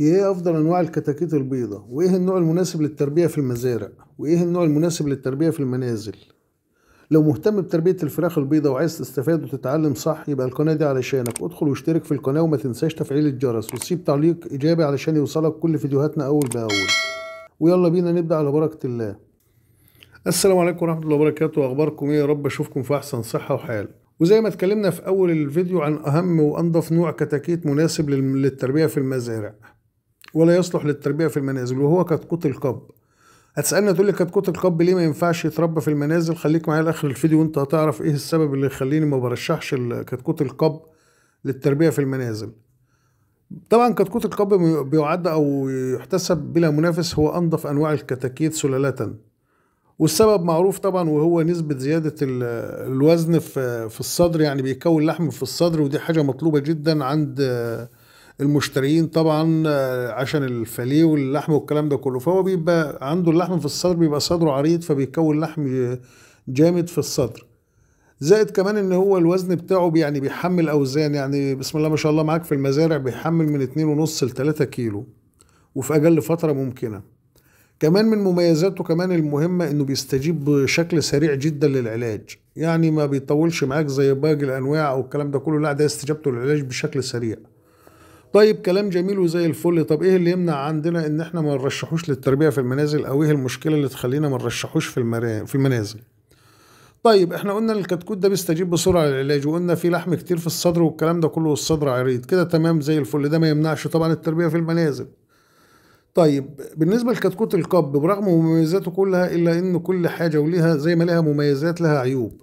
ايه افضل انواع الكتاكيت البيضة وايه النوع المناسب للتربيه في المزارع وايه النوع المناسب للتربيه في المنازل لو مهتم بتربيه الفراخ البيضة وعايز تستفاد وتتعلم صح يبقى القناه دي علشانك ادخل واشترك في القناه وما تنساش تفعيل الجرس وتسيب تعليق ايجابي علشان يوصلك كل فيديوهاتنا اول باول ويلا بينا نبدا على بركه الله السلام عليكم ورحمه الله وبركاته اخباركم ايه يا رب اشوفكم في احسن صحه وحال وزي ما اتكلمنا في اول الفيديو عن اهم وانضف نوع كتاكيت مناسب للتربيه في المزارع ولا يصلح للتربية في المنازل وهو كتكوت القب هتسألني تقول لي كتكوت القب ليه ما ينفعش يتربى في المنازل خليك معايا لآخر الفيديو وانت هتعرف ايه السبب اللي يخليني ما برشحش كتكوت القب للتربية في المنازل طبعا كتكوت القب بيعد او يحتسب بلا منافس هو انظف انواع الكتاكيت سلالة والسبب معروف طبعا وهو نسبة زيادة الوزن في الصدر يعني بيكون لحم في الصدر ودي حاجة مطلوبة جدا عند المشترين طبعا آه، عشان الفاليه واللحم والكلام ده كله فهو بيبقى عنده اللحم في الصدر بيبقى صدره عريض فبيكون لحم جامد في الصدر زائد كمان ان هو الوزن بتاعه يعني بيحمل اوزان يعني بسم الله ما شاء الله معاك في المزارع بيحمل من اتنين ونص لتلاتة كيلو وفي اجل فتره ممكنه كمان من مميزاته كمان المهمة انه بيستجيب بشكل سريع جدا للعلاج يعني ما بيطولش معاك زي باقي الانواع او الكلام ده كله لا ده استجابته للعلاج بشكل سريع طيب كلام جميل وزي الفل طب ايه اللي يمنع عندنا ان احنا ما نرشحوش للتربيه في المنازل او ايه المشكله اللي تخلينا ما نرشحوش في المرا... في المنازل طيب احنا قلنا الكتكوت ده بيستجيب بسرعه للعلاج وقلنا في لحم كتير في الصدر والكلام ده كله والصدر عريض كده تمام زي الفل ده ما يمنعش طبعا التربيه في المنازل طيب بالنسبه لكتكوت القب برغم مميزاته كلها الا ان كل حاجه وليها زي ما لها مميزات لها عيوب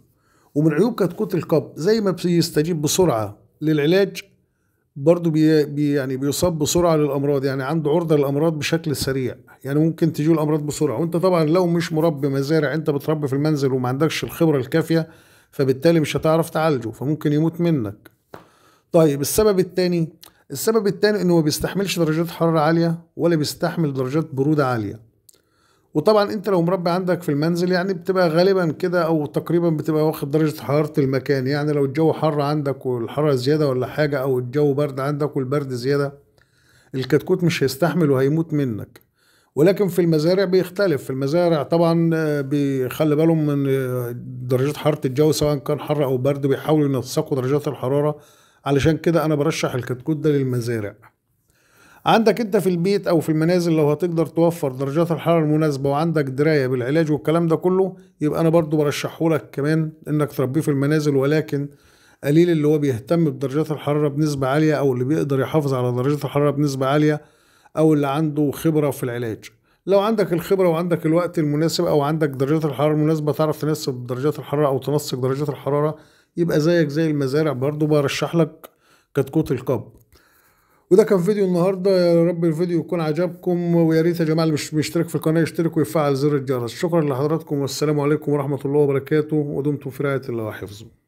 ومن عيوب كتكوت القب زي ما بيستجيب بسرعه للعلاج برضه بي, بي يعني بيصاب بسرعه للامراض يعني عنده عرضه للامراض بشكل سريع يعني ممكن تجيله الامراض بسرعه وانت طبعا لو مش مربي مزارع انت بتربي في المنزل وما عندكش الخبره الكافيه فبالتالي مش هتعرف تعالجه فممكن يموت منك طيب السبب الثاني السبب الثاني انه ما بيستحملش درجات حراره عاليه ولا بيستحمل درجات بروده عاليه وطبعا انت لو مربي عندك في المنزل يعني بتبقى غالبا كده او تقريبا بتبقى واخد درجه حراره المكان يعني لو الجو حر عندك والحراره زياده ولا حاجه او الجو برد عندك والبرد زياده الكتكوت مش هيستحمل وهيموت منك ولكن في المزارع بيختلف في المزارع طبعا آه، بيخلي بالهم من آه، درجات حراره الجو سواء كان حر او برد بيحاولوا ينسقوا درجات الحراره علشان كده انا برشح الكتكوت ده للمزارع عندك انت في البيت او في المنازل لو هتقدر توفر درجات الحراره المناسبه وعندك درايه بالعلاج والكلام ده كله يبقى انا برضو برشحهولك كمان انك تربيه في المنازل ولكن قليل اللي هو بيهتم بدرجات الحراره بنسبه عاليه او اللي بيقدر يحافظ على درجات الحراره بنسبه عاليه او اللي عنده خبره في العلاج لو عندك الخبره وعندك الوقت المناسب او عندك درجات الحراره المناسبه تعرف تناسب درجات الحراره او تنسق درجات الحراره يبقى زيك زي المزارع برضو برشح لك كتكوت القبر وده كان فيديو النهارده يا رب الفيديو يكون عجبكم ويا ريت يا جماعه اللي مش مشترك في القناه يشترك ويفعل زر الجرس شكرا لحضراتكم والسلام عليكم ورحمه الله وبركاته ودمتم في رعايه الله وحفظه